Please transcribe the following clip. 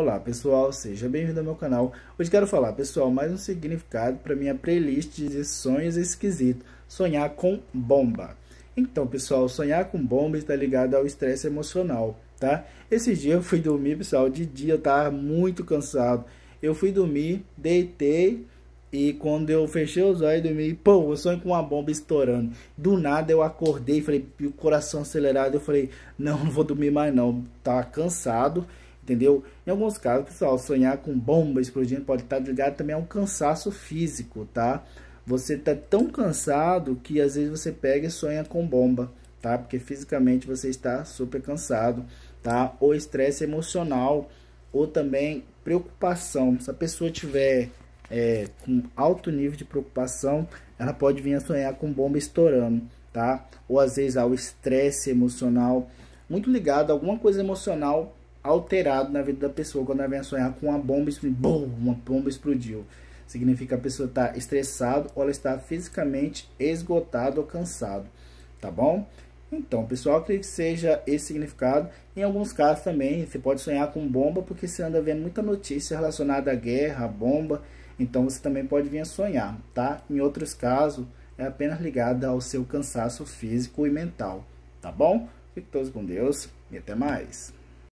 Olá pessoal, seja bem-vindo ao meu canal. Hoje quero falar, pessoal, mais um significado para minha playlist de sonhos esquisitos, sonhar com bomba. Então, pessoal, sonhar com bomba está ligado ao estresse emocional, tá? Esse dia eu fui dormir, pessoal, de dia eu tava muito cansado. Eu fui dormir, deitei e quando eu fechei os olhos e dormi, pô, eu sonho com uma bomba estourando. Do nada eu acordei, falei, o coração acelerado, eu falei, não, não vou dormir mais não, tá cansado entendeu? Em alguns casos, pessoal, sonhar com bomba explodindo pode estar ligado também a um cansaço físico, tá? Você tá tão cansado que às vezes você pega e sonha com bomba, tá? Porque fisicamente você está super cansado, tá? Ou estresse emocional, ou também preocupação. Se a pessoa tiver é, com alto nível de preocupação, ela pode vir a sonhar com bomba estourando, tá? Ou às vezes ao estresse emocional, muito ligado a alguma coisa emocional alterado na vida da pessoa quando ela vem a sonhar com uma bomba explodindo. uma bomba explodiu. Significa que a pessoa está estressada ou ela está fisicamente esgotada ou cansado, tá bom? Então, pessoal, acredito que seja esse significado. Em alguns casos também, você pode sonhar com bomba, porque você anda vendo muita notícia relacionada à guerra, à bomba. Então, você também pode vir a sonhar, tá? Em outros casos, é apenas ligada ao seu cansaço físico e mental, tá bom? Fique todos com Deus e até mais.